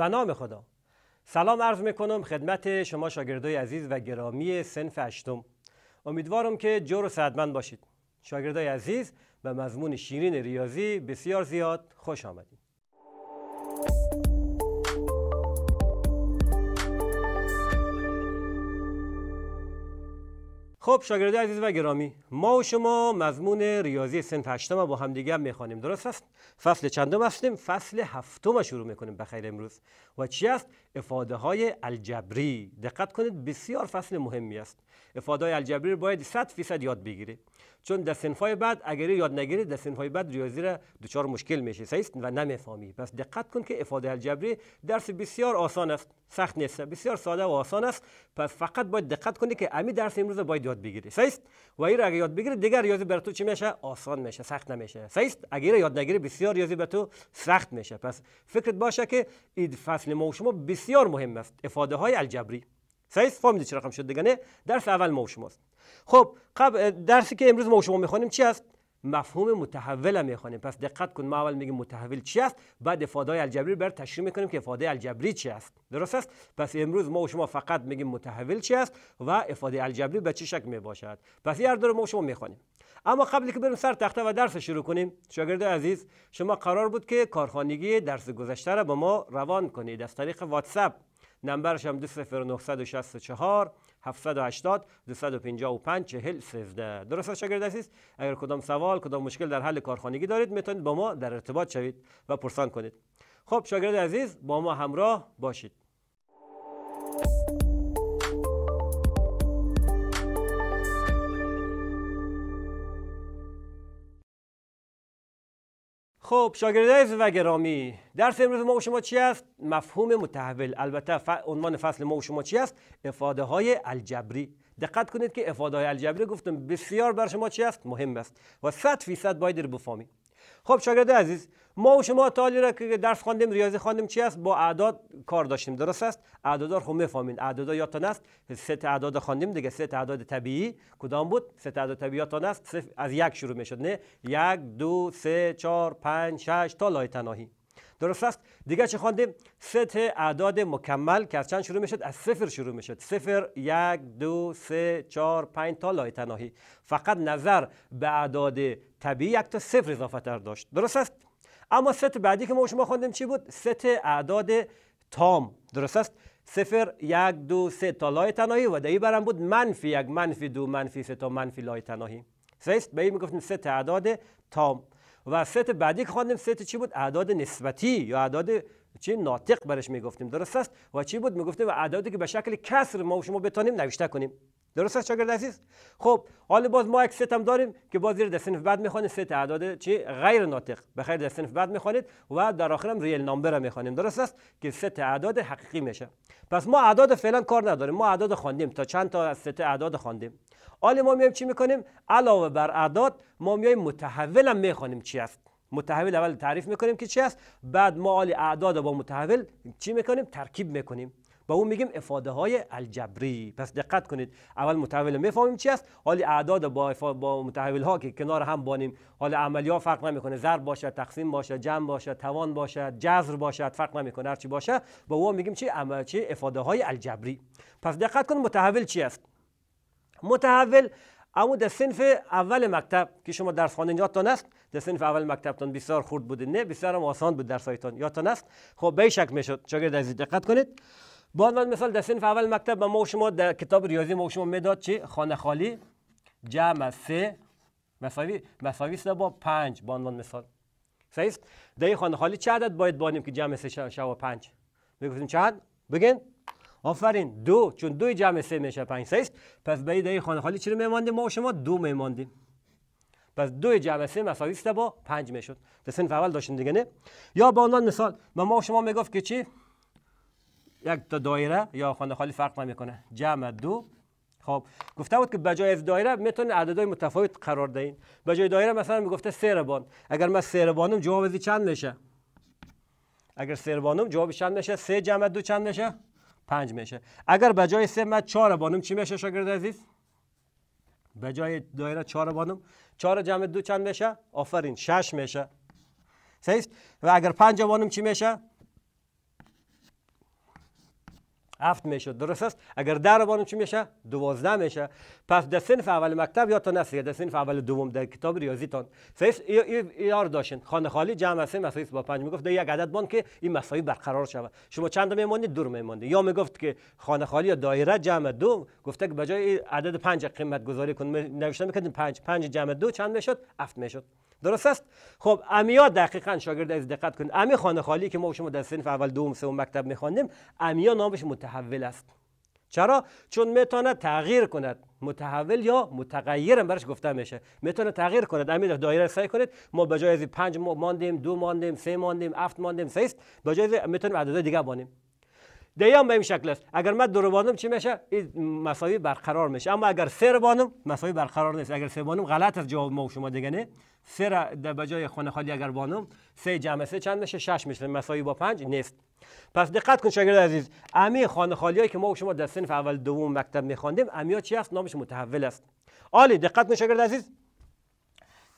به نام خدا سلام عرض میکنم خدمت شما شاگردای عزیز و گرامی سنف هشتم امیدوارم که جور و سعدمند باشید شاگردای عزیز به مضمون شیرین ریاضی بسیار زیاد خوش آمدید خب شاگردی عزیز و گرامی ما و شما مضمون ریاضی سنت هشتم با هم دیگه میخوانیم درست است فصل چندم هستیم فصل هفتم شروع میکنیم بخیر امروز و چی است افاده های الجبری دقت کنید بسیار فصل مهمی است افاده های الجبری باید 100 فیصد یاد بگیرید چون در های بعد اگر یاد نگیرید در های بعد ریاضی را دچار مشکل میشه سیست و نمیفهمی پس دقت کن که افاده الجبری درس بسیار آسان است سخت نیست بسیار ساده و آسان است پس فقط باید دقت کنی که امی درس امروز باید یاد بگیری سیست و ایرا را اگه یاد بگیری دیگر ریاضی بر تو چی میشه آسان میشه سخت نمیشه سیست اگر یاد نگیری بسیار ریاضی بر تو سخت میشه پس فکرت باشه که این فصل ما و شما بسیار مهم است افاده های الجبری سیست فهمیدی چرا رقم شد دیگه نه درس اول ما و شماست خب قبل درسی که امروز ما و شما میخوانیم چی است مفهوم متحول میخوایم میخوانیم پس دقت کن ما اول میگیم متحول چی است بعد افاده الجبری بر تشریح میکنیم که افاده الجبری چی است درست است پس امروز ما و شما فقط میگیم متحول چی است و افاده الجبری به چه شکل میباشد پس هر دو ما و شما میخوانیم اما قبلی که بریم سر تخته و درس شروع کنیم شاگرد عزیز شما قرار بود که کارخانگی درس گذشته را با ما روان کنید از طریق واتساپ نمبرش هم 2964 780 255 40 13 درست است شاگرد عزیز اگر کدام سوال کدام مشکل در حل کارخانگی دارید میتونید با ما در ارتباط شوید و پرسان کنید خب شاگرد عزیز با ما همراه باشید خب شاگردای و گرامی درس امروز ما و شما چی است مفهوم متحول البته عنوان فصل ما و شما چی است افاده های الجبری دقت کنید که افاده های الجبری گفتم بسیار بر شما چی است مهم است و 100 فیصد باید رو بفهمید خب شاگرد عزیز ما و شما تا را که درس خواندیم ریاضی خواندیم چی است با اعداد کار داشتیم درست است اعداد رو خب میفهمین اعداد یادتون است سه تا اعداد خواندیم دیگه سه تا اعداد طبیعی کدام بود سه تا اعداد طبیعی تا است از یک شروع میشد نه یک دو سه چهار پنج شش تا لای تناهی درست است دیگه چه خواندیم ست اعداد مکمل که از چند شروع میشد از صفر شروع میشد صفر یک دو سه چهار پنج تا لای تناهی فقط نظر به اعداد طبیعی یک تا صفر اضافه تر داشت درست است اما ست بعدی که ما شما خواندیم چی بود ست اعداد تام درست است صفر یک دو سه تا لای تناهی و دهی برم بود منفی یک منفی دو منفی سه تا منفی لای تناهی سه است به این میگفتیم ست اعداد تام و ست بعدی که خواندیم ست چی بود اعداد نسبتی یا اعداد چی ناطق برش میگفتیم درست است و چی بود میگفتیم و اعدادی که به شکل کسر ما و شما بتانیم نوشته کنیم درست است شاگرد عزیز خب حالا باز ما یک ست هم داریم که باز زیر سنف بعد میخوانیم ست اعداد چی غیر ناطق به خیر صنف بعد میخوانید و در آخرم هم ریل نامبر هم میخوانیم درست است که ست اعداد حقیقی میشه پس ما اعداد فعلا کار نداریم ما اعداد خواندیم تا چند تا از ست اعداد خواندیم حالا ما میایم چی میکنیم علاوه بر اعداد ما میایم متحول هم میخوانیم چی است متحول اول تعریف میکنیم که چی است بعد ما اعداد با متحول چی میکنیم ترکیب میکنیم به اون میگیم افاده های الجبری پس دقت کنید اول متحول میفهمیم چی است حالی اعداد با با متحول ها که کنار هم بانیم حال عملی ها فرق نمیکنه ضرب باشد تقسیم باشه، جمع باشه، توان باشه، جذر باشد فرق نمیکنه هر چی باشه به با میگیم چی عمل چی افاده های الجبری پس دقت کن متحول چی است متحول اما در صنف اول مکتب که شما درس خواندن یادتان است در صنف اول مکتبتان بسیار خرد بوده نه بسیار آسان بود هایتون یادتان است خب به شک میشد شاگرد عزیز دقت کنید به عنوان مثال در سنف اول مکتب ما و شما در کتاب ریاضی ما و شما میداد چی خانه خالی جمع سه مساوی مساوی است با 5 به عنوان مثال صحیح است در این خانه خالی چه عدد باید بانیم که جمع سه شوه 5 میگفتیم چند بگین آفرین دو چون دوی جمع سه میشه 5 صحیح است پس به این خانه خالی چرا میماندیم ما و شما دو میماندیم پس دو جمع سه مساوی است با 5 میشد در سنف اول داشتیم دیگه نه یا به عنوان مثال ما شما میگفت که چی یک تا دایره یا خانه خالی فرق نمیکنه جمع دو خب گفته بود که بجای از دایره میتونه عددهای متفاوت قرار دهین بجای دایره مثلا میگفته سه ربان اگر من سه ربانم جواب چند میشه اگر سه ربانم جواب چند میشه سه جمع دو چند میشه پنج میشه اگر بجای سه من چهار ربانم چی میشه شاگرد عزیز بجای دایره چهار ربانم چهار جمع دو چند میشه آفرین شش میشه صحیح و اگر پنج ربانم چی میشه هفت میشد درست است اگر ده رو بانیم چی میشه دوازده میشه پس در سنف اول مکتب یا تا نسیه در سنف اول دوم در کتاب ریاضیتان سیس ایار داشتین خانه خالی جمع سه مسایس با پنج میگفت یک عدد بان که این مسایی برقرار شود شما چند میمانی دور میمانید یا میگفت که خانه خالی یا دایره جمع دو گفته که بجای عدد پنج قیمت گذاری کن نوشته میکردیم پنج پنج جمع دو چند میشد هفت میشد درست است خب امیا دقیقا شاگرد از دقت کنید امی خانه خالی که ما شما در سنف اول دوم سوم مکتب میخوانیم امیا نامش متحول است چرا چون میتونه تغییر کند متحول یا هم برش گفته میشه میتونه تغییر کند امید دایره سعی کنید ما به جای از 5 ماندیم دو ماندیم سه ماندیم هفت ماندیم سه است به جای میتونیم دیگه بانیم دیام به این شکل است اگر من دو بانم چی میشه این مساوی برقرار میشه اما اگر سر بانم مساوی برقرار نیست اگر سه بانم غلط از جواب ما و شما دیگه نه سر در بجای خانه خالی اگر بانم سه جمع سه چند میشه شش میشه مساوی با پنج نیست پس دقت کن شاگرد عزیز امی خانه خالی که ما و شما در صنف اول دوم مکتب میخواندیم امیا چی است نامش متحول است عالی دقت کن شاگرد عزیز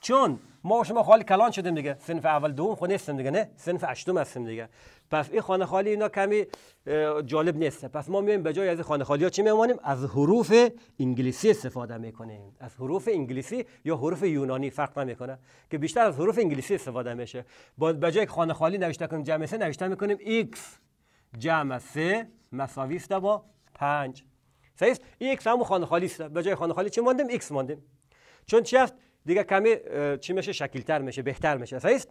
چون ما شما خالی کلان شدیم دیگه سنف اول دوم خونه خب نیستیم دیگه نه سنف اشتم هستیم دیگه پس این خانه خالی اینا کمی جالب نیست پس ما میایم به جای از خانه خالی ها چی میمانیم از حروف انگلیسی استفاده میکنیم از حروف انگلیسی یا حروف یونانی فرق نمیکنه که بیشتر از حروف انگلیسی استفاده میشه با به جای خانه خالی نوشته کنیم جمع سه نوشته میکنیم x جمع سه مساوی است با 5 صحیح x هم خانه خالی است به جای خانه خالی چی ماندیم x ماندیم چون چی دیگه کمی چی میشه شکلتر میشه بهتر میشه است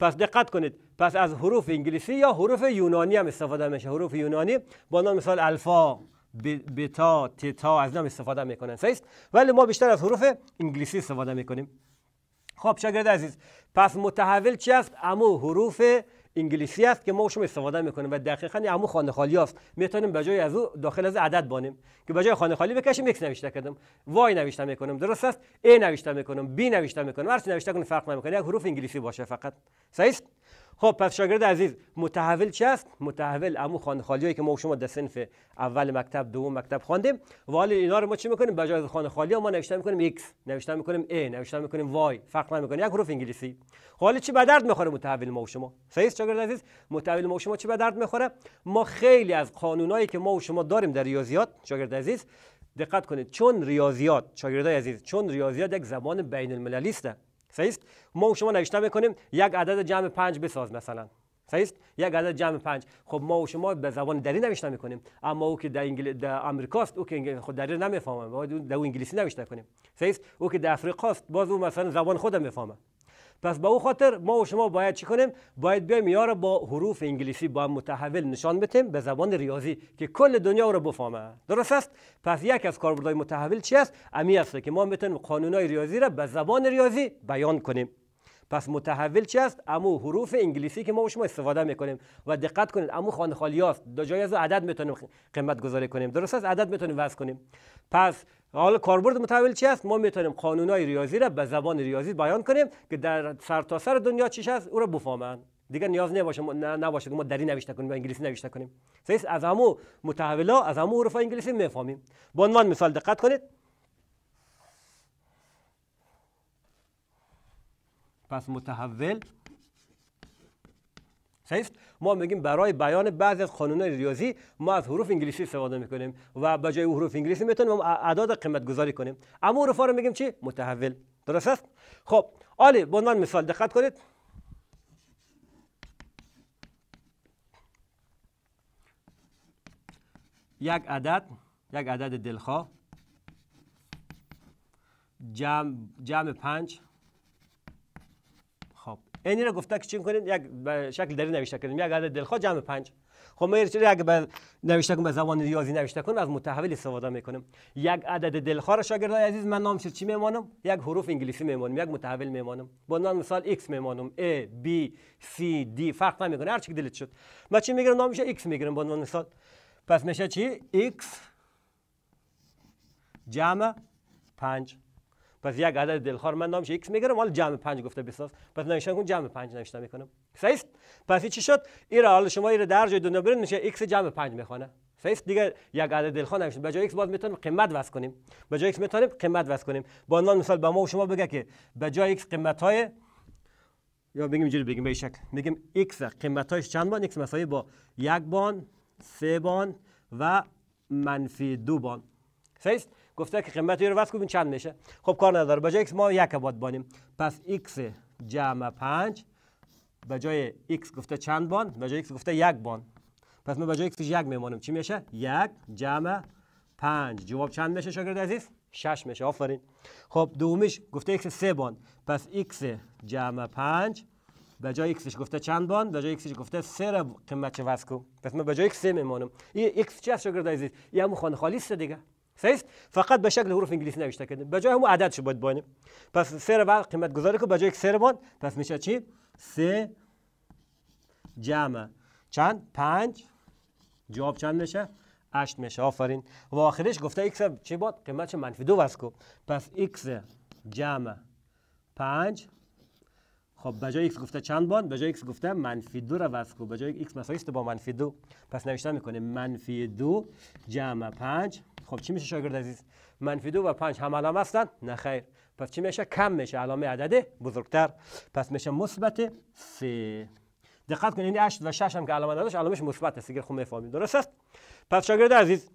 پس دقت کنید پس از حروف انگلیسی یا حروف یونانی هم استفاده میشه حروف یونانی با نام مثال الفا بتا تتا از نام استفاده میکنن است ولی ما بیشتر از حروف انگلیسی استفاده میکنیم خب شاگرد عزیز پس متحول چی است امو حروف انگلیسی است که ما شما استفاده میکنیم و دقیقا همون خانه خالی است میتونیم به جای از او داخل از عدد بانیم که به جای خانه خالی بکشیم ایکس نوشته کردم وای نوشته میکنم درست است ای نوشته میکنم بی نوشته میکنم هر چی نوشته کنم فرق نمیکنه یک حروف انگلیسی باشه فقط صحیح خب پس شاگرد عزیز متحول چی است متحول امو خان خالیایی که ما شما در صنف اول مکتب دوم مکتب خواندیم و اینا رو ما چی میکنیم بجای از خان خالی ما نوشته میکنیم x نوشته میکنیم a نوشته میکنیم y فرق نمیکنه یک حروف انگلیسی حالا چی به درد میخوره متحول ما شما صحیح شاگرد عزیز متحول ما شما چی به درد میخوره ما خیلی از قانونایی که ما و شما داریم در ریاضیات شاگرد عزیز دقت کنید چون ریاضیات شاگردای عزیز چون ریاضیات یک زبان بین المللی است صحیح ما و شما نوشته میکنیم یک عدد جمع پنج بساز مثلا صحیح یک عدد جمع پنج خب ما و شما به زبان دری نوشته میکنیم اما او که در انگل... در او که خود خب دری نمیفهمه باید در انگلیسی نوشته کنیم صحیح او که در افریقاست باز او مثلا زبان خودم میفهمه پس به او خاطر ما و شما باید چی کنیم باید بیایم یا با حروف انگلیسی با متحول نشان بتیم به زبان ریاضی که کل دنیا رو بفهمه درست است پس یک از کاربردهای متحول چی است امی است که ما میتونیم قانونهای ریاضی را به زبان ریاضی بیان کنیم پس متحول چی است امو حروف انگلیسی که ما و شما استفاده میکنیم و دقت کنید امو خانه خالی است دو جای از عدد میتونیم قیمت گذاری کنیم درست است عدد میتونیم وزن کنیم پس حالا کاربرد متحول چی است ما میتونیم های ریاضی را به زبان ریاضی بیان کنیم که در سرتاسر سر دنیا چیش است او را بفهمند دیگه نیاز نباشه ما نباشه ما دری نوشته کنیم به انگلیسی نوشته کنیم سیس از همو متحولا از همو حروف انگلیسی میفهمیم به عنوان مثال دقت کنید پس متحول صحیح ما میگیم برای بیان بعضی از قانونهای ریاضی ما از حروف انگلیسی استفاده میکنیم و به جای حروف انگلیسی میتونیم اعداد قیمت گذاری کنیم اما حروف رو میگیم چی متحول درست است خب آلی به عنوان مثال دقت کنید یک عدد یک عدد دلخواه جمع جمع پنج این را گفته که چی کنید یک شکل دری نوشته کردیم یک عدد دلخواه جمع پنج خب ما چرا اگه به نوشته کنیم به زبان ریاضی نوشته کنیم از متحول استفاده میکنم یک عدد دلخواه را شاگردای عزیز من نامش چی میمانم یک حروف انگلیسی میمانم یک متحول میمانم با نام مثال x میمانم a b c d فرق نمیکنه هر چی که دلت شد ما چی میگیرم نامش x میگیرم با مثال پس میشه چی x جمع 5. پس یک عدد دلخوار من نامش x میگیرم حالا جمع 5 گفته بساز پس نوشتن کن جمع 5 نوشته میکنم صحیح پس چی شد این حالا شما این در جای دنیا برین میشه x جمع 5 میخونه صحیح دیگه یک عدد دلخواه نمیشه به جای x باز میتونیم قیمت وصل کنیم به جای x میتونیم قیمت وصل کنیم با عنوان مثال به ما و شما بگه که به جای x قیمت های یا بگیم اینجوری بگیم به شک میگیم x قیمت هایش چند بان x مساوی با یک بان سه بان و منفی دو بان صحیح گفته که قیمت رو وصل چند میشه خب کار نداره بجای x ما یک باد بانیم پس x جمع 5 به جای x گفته چند بان به جای x گفته یک بان پس ما به جای x یک میمانیم چی میشه یک جمع 5 جواب چند میشه شاگرد عزیز 6 میشه آفرین خب دومیش گفته x 3 بان پس x جمع 5 به جای xش گفته چند بان به جای xش گفته 3 را قیمت وصل کو پس ما به جای x 3 میمانیم این x چی است شاگرد عزیز این خانه خالی است دیگه سیست فقط به شکل حروف انگلیسی نوشته کردیم به جای عدد شو باید بانیم پس سر و قیمت گذاری که به جای سر بود پس میشه چی سه جمع چند پنج جواب چند میشه هشت میشه آفرین و آخرش گفته ایکس چی بود قیمتش منفی دو وز کو پس ایکس جمع پنج خب به جای x گفته چند بار به جای x گفته منفی دو رو وصل کو به جای x مساوی است با منفی دو پس نوشته میکنه منفی دو جمع پنج خب چی میشه شاگرد عزیز منفی دو و پنج هم علامه هستند نه خیر پس چی میشه کم میشه علامه عدد بزرگتر پس میشه مثبت سه دقت کنید این 8 و 6 هم که علامه نداشت علامش مثبت است اگر خوب میفهمید درست است پس شاگرد عزیز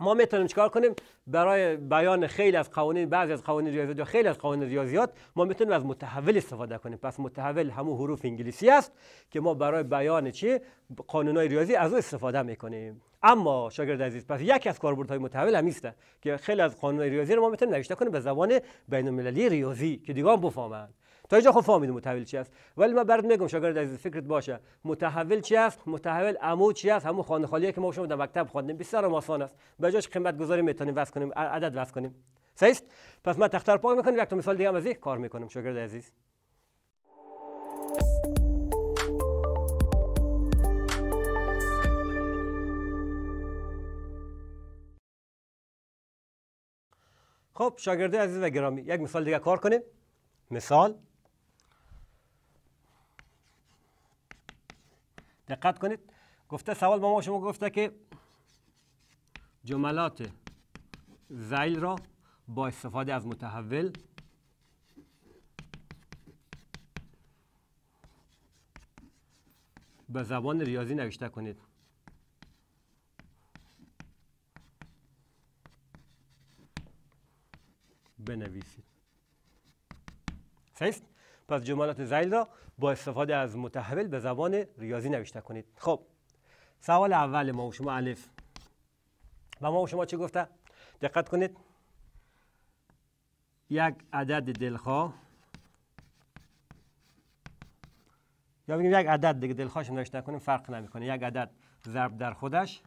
ما میتونیم چیکار کنیم برای بیان خیلی از قوانین بعضی از قوانین ریاضیات یا خیلی از قوانین ریاضیات ما میتونیم از متحول استفاده کنیم پس متحول همون حروف انگلیسی است که ما برای بیان چی قانونهای ریاضی از او استفاده میکنیم اما شاگرد عزیز پس یکی از کاربردهای متحول هم که خیلی از قانون ریاضی رو ما میتونیم نوشته کنیم به زبان بین المللی ریاضی که دیگه هم بفهمند تا اینجا خب فهمیدم متحول چی است ولی من برد میگم شاگرد عزیز فکرت باشه متحول چی است متحول امو چی است همون خانه خالیه که ما شما در مکتب خواندیم بسیار آسان است به جاش قیمت گذاری میتونیم وصل کنیم عدد وصل کنیم صحیح پس من تختر پاک میکنم یک تا مثال دیگه هم از کار میکنم شاگرد عزیز خب شاگرد عزیز و گرامی یک مثال دیگه کار کنیم مثال دقت کنید گفته سوال با ما شما گفته که جملات زیل را با استفاده از متحول به زبان ریاضی نوشته کنید بنویسید صحیح پس جملات زیل را با استفاده از متحول به زبان ریاضی نوشته کنید خب سوال اول ما و شما الف و ما و شما چه گفته دقت کنید یک عدد دلخواه یا بگیم یک عدد دیگه دلخواهش نوشته کنیم فرق نمیکنه یک عدد ضرب در خودش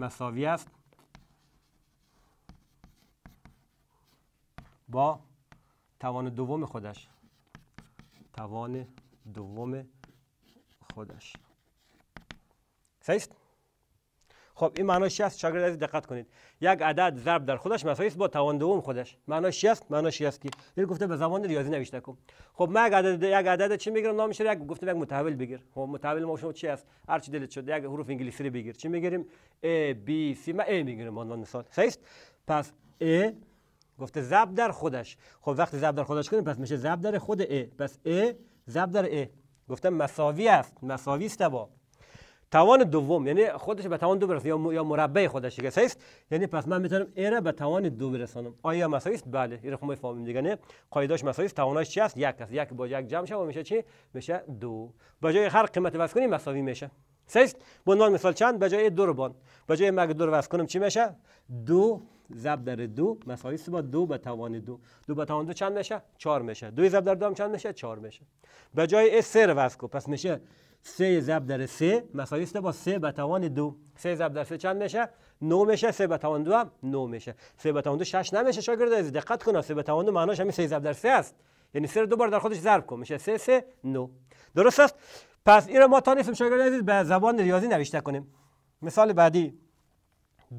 مساوی است با توان دوم خودش توان دوم خودش صحیح خب این معناش چی است شاگرد عزیز دقت کنید یک عدد ضرب در خودش مساوی است با توان دوم خودش معناش چی است معناش است که این گفته به زبان ریاضی نوشته کن خب, خب، ما یک عدد یک عدد چی میگیرم نامش یک گفته یک متحول بگیر خب متحول ما شما چی است هر چی دلت شده یک حروف انگلیسی بگیر چی میگیریم ا بی سی ما ا میگیریم عنوان مثال صحیح پس a گفته زب در خودش خب وقتی زب در خودش کنیم پس میشه زب در خود ا پس ا زب در ا گفتم مساوی است مساوی است با توان دوم یعنی خودش به توان دو برسه یا مربع خودش که است یعنی پس من میتونم ا را به توان دو برسانم آیا مساوی است بله این رو خب دیگه نه قاعده مساوی است توانش چی است یک است یک با یک جمع شه و میشه چی میشه دو به جای هر قیمت واسه کنیم مساوی میشه سیست بنان مثال چند به جای دو رو بان به جای مگ دو رو واسه کنم چی میشه دو زب در دو مساوی است با دو به توان دو دو به توان دو چند میشه چهار میشه دو زب در دو هم چند میشه چهار میشه به جای اس سر رو پس میشه سه زب در سه مساوی است با سه به توان دو سه زب در سه چند میشه نو میشه سه به توان دو هم نو میشه سه به توان دو شش نمیشه شاگرد عزیز دقت کن سه به توان دو معناش همین سه زب در سه است یعنی سه رو دو بار در خودش ضرب کن میشه سه سه نو درست است پس این رو ما تانیسم شاگرد عزیز به زبان ریاضی نوشته کنیم مثال بعدی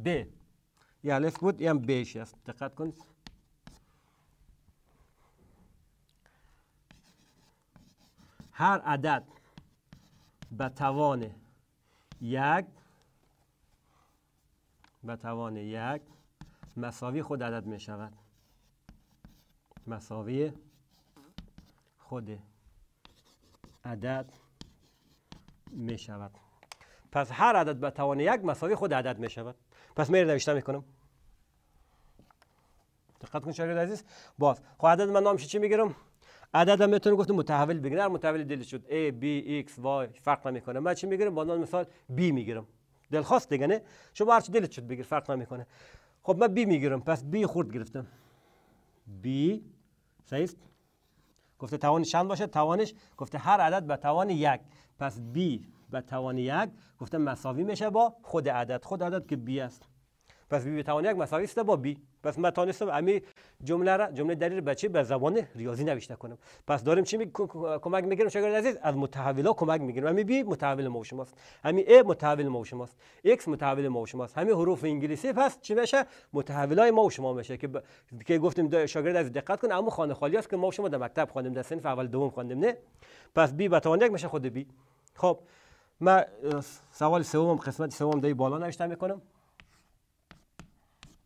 ب یه الف بود یه هم بیش است دقت کن هر عدد به توان یک به توان یک مساوی خود عدد می شود مساوی خود عدد می شود پس هر عدد به توان یک مساوی خود عدد می شود پس میره نوشته میکنم دقت کن شاگرد عزیز باز خب عدد من نامش چی میگیرم عدد هم میتونه گفتم متحول بگیرم. هر متحول دل شد a b x y فرق نمیکنه من چی میگیرم با نام مثال b میگیرم دلخواست دیگه نه شما هر چی دلت شد بگیر فرق نمیکنه خب من b میگیرم پس b خورد گرفتم b صحیح گفته توانش چند باشه توانش گفته هر عدد به توان یک پس b و توان یک گفتم مساوی میشه با خود عدد خود عدد که بی است پس بی به توان یک مساوی است با بی پس من توانستم همین جمله را جمله دلیل بچه به زبان ریاضی نوشته کنم پس داریم چی کمک میگیریم شاگرد عزیز از ها کمک میگیریم همین بی متحول ما شماست همین ای متحول ما شماست x متحول ما شماست همین حروف انگلیسی پس چی میشه های ما و شما میشه که که گفتیم شاگرد عزیز دقت کن اما خانه خالی است که ما شما در مکتب خواندیم در سن اول دوم خواندیم نه پس بی به توان یک میشه خود بی خب من سوال سوم قسمت سوم دای بالا نوشته میکنم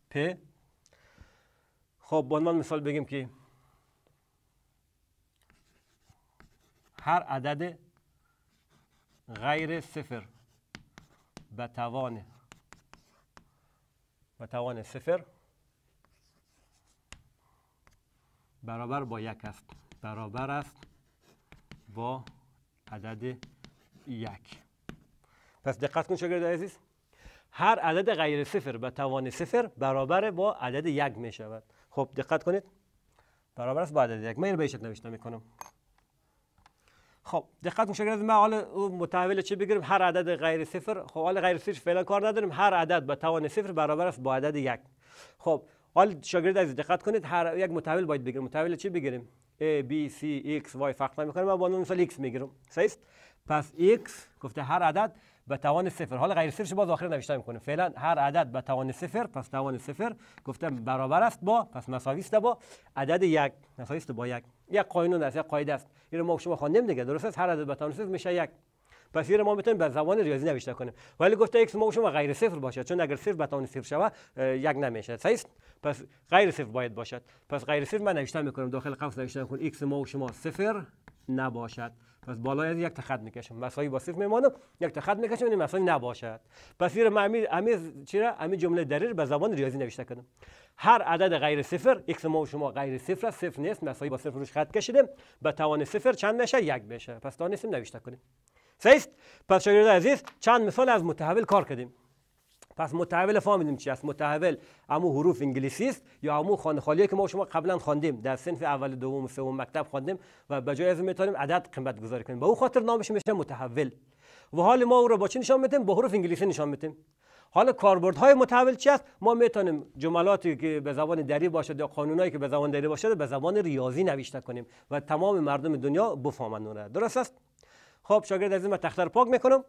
پ خب به عنوان مثال بگیم که هر عدد غیر صفر به توان به توان صفر برابر با یک است برابر است با عدد یک پس دقت کن شاگرد عزیز هر عدد غیر صفر به توان صفر برابر با عدد یک می شود خب دقت کنید برابر است با عدد یک من این به شکل نوشته می کنم خب دقت کن شاگرد ما حالا متحول چه بگیریم هر عدد غیر صفر خب حالا غیر صفر فعلا کار نداریم هر عدد به توان صفر برابر است با عدد یک خب حال شاگرد عزیز دقت کنید هر یک متحول باید بگیریم متحول چی بگیریم a b c x y فرق میکنه من با اون مثال x میگیرم صحیح پس x گفته هر عدد به توان صفر حالا غیر صفرش باز آخر نوشته میکنه فعلا هر عدد به توان صفر پس توان صفر گفته برابر است با پس مساوی است با عدد یک مساوی است با یک یک قانون است یک قاعده است اینو ما شما خواندیم دیگه درست است هر عدد به توان صفر میشه یک پس ما میتونیم به زبان ریاضی نوشته کنیم ولی گفته x ما شما غیر صفر باشد چون اگر صفر به توان صفر شود یک نمیشه صحیح پس غیر صفر باید باشد پس غیر صفر من نوشته میکنم داخل قوس نوشته کن x ما شما صفر نباشد پس بالای از یک تخت میکشم مساوی با صفر میمانم یک تخت میکشم یعنی مساوی نباشد پس این امیر امی چرا امی جمله دریر به زبان ریاضی نوشته کردم هر عدد غیر صفر x ما و شما غیر صفر صفر نیست مسایی با صفر روش خط کشیدم به توان صفر چند میشه یک میشه پس تا نیستیم نوشته کنیم سیست پس شاگرد عزیز چند مثال از متحول کار کردیم پس متحول فهمیدیم چی است متحول امو حروف انگلیسی است یا امو خالیه که ما شما قبلا خواندیم در صنف اول دوم سوم مکتب خواندیم و به جای از میتونیم عدد قیمت گذاری کنیم به او خاطر نامش میشه متحول و حال ما او را با چی نشان میدیم با حروف انگلیسی نشان میدیم حالا های متحول چی است ما میتونیم جملاتی که به زبان دری باشد یا قانونایی که به زبان دری باشد به زبان ریاضی نوشته کنیم و تمام مردم دنیا بفهمند درست است خب شاگرد از این تختر پاک میکنم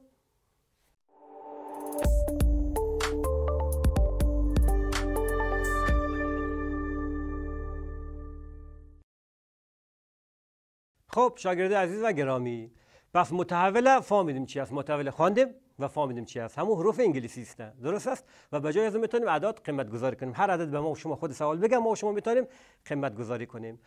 خب شاگرد عزیز و گرامی پس متحول فهمیدیم چی است متحول خواندیم و فهمیدیم چی است همون حروف انگلیسی است درست است و به جای از میتونیم اعداد قیمت گذاری کنیم هر عدد به ما و شما خود سوال بگم ما و شما میتونیم قیمت گذاری کنیم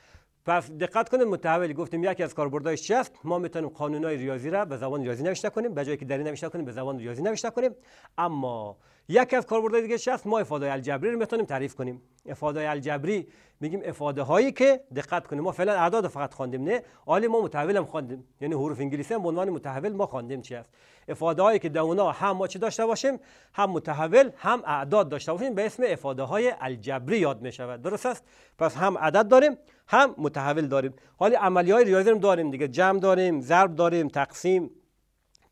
پس دقت کنیم متحول گفتیم یکی از کاربردهایش چی است ما میتونیم قانونهای ریاضی را به زبان ریاضی نوشته کنیم به جایی که دری نوشته کنیم به زبان ریاضی نوشته کنیم اما یکی از کاربردهای دیگه چی است ما افاده الجبری رو میتونیم تعریف کنیم افاده الجبری میگیم افاده هایی که دقت کنیم ما فعلا اعداد فقط خواندیم نه عالی ما متحول هم خواندیم یعنی حروف انگلیسی هم به عنوان متحول ما خواندیم چی است افاده هایی که دونا هم ما چی داشته باشیم هم متحول هم اعداد داشته باشیم به اسم افاده های الجبری یاد می شود درست است پس هم عدد داریم هم متحول داریم حالا عملی های ریاضی هم داریم دیگه جمع داریم ضرب داریم تقسیم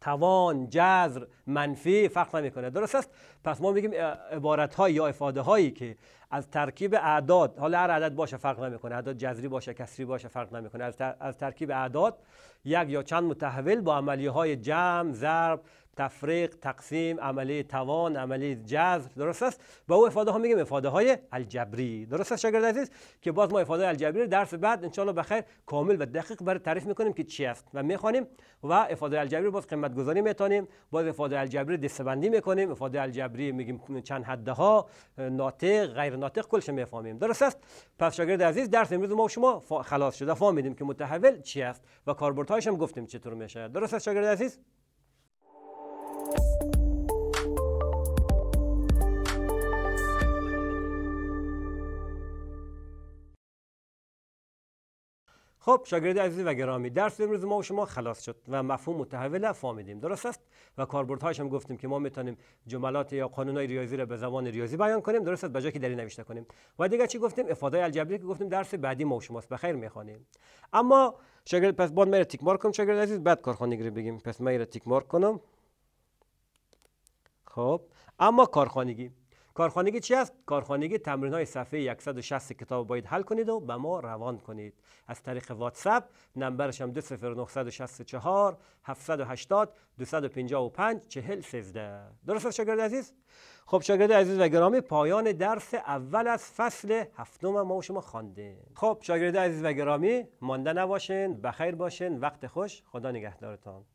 توان جذر منفی فرق نمیکنه درست است پس ما میگیم عبارت یا افاده هایی که از ترکیب اعداد حالا هر عدد باشه فرق نمیکنه اعداد جذری باشه کسری باشه فرق نمیکنه از, از ترکیب اعداد یک یا چند متحول با عملی های جمع ضرب تفریق تقسیم عملی توان عملی جذر درست است با او افاده ها میگیم افاده های الجبری درست است شاگرد عزیز که باز ما افاده الجبری درس بعد ان انشالله بخیر کامل و دقیق برای تعریف میکنیم که چی است و میخوانیم و افاده الجبری باز قیمت گذاری میتونیم باز افاده الجبری دسته بندی میکنیم افاده الجبری میگیم چند حده ها ناطق غیر ناطق کلش میفهمیم درست است پس شاگرد عزیز درس امروز ما شما خلاص شده فهمیدیم که متحول چی است و کاربردهایش هم گفتیم چطور میشه درست است شاگرد عزیز خب شاگرد عزیز و گرامی درس امروز ما و شما خلاص شد و مفهوم متحول فهمیدیم درست است و کاربردهاش هم گفتیم که ما میتونیم جملات یا های ریاضی را به زبان ریاضی بیان کنیم درست است جای که دری نوشته کنیم و دیگه چی گفتیم افاده الجبری که گفتیم درس بعدی ما و شماست بخیر میخوانیم اما شاگرد پس بعد میره تیک مارک کنم شاگرد عزیز بعد کارخانه بگیم پس میره تیک مارک کنم خب اما کارخانگی کارخانگی چی است کارخانگی تمرین های صفحه 160 کتاب باید حل کنید و به ما روان کنید از طریق واتساپ نمبرش هم 20964 780 255 13. درست است شاگرد عزیز خب شاگرد عزیز و گرامی پایان درس اول از فصل هفتم ما شما خوانده خب شاگرد عزیز و گرامی مانده نباشین بخیر باشین وقت خوش خدا نگهدارتان